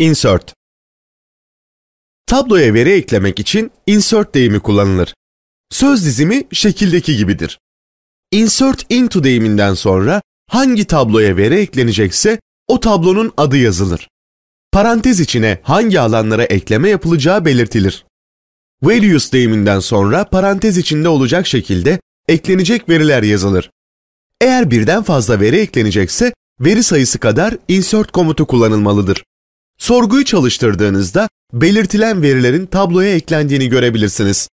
Insert Tabloya veri eklemek için insert deyimi kullanılır. Söz dizimi şekildeki gibidir. Insert into deyiminden sonra hangi tabloya veri eklenecekse o tablonun adı yazılır. Parantez içine hangi alanlara ekleme yapılacağı belirtilir. Values deyiminden sonra parantez içinde olacak şekilde eklenecek veriler yazılır. Eğer birden fazla veri eklenecekse veri sayısı kadar insert komutu kullanılmalıdır. Sorguyu çalıştırdığınızda belirtilen verilerin tabloya eklendiğini görebilirsiniz.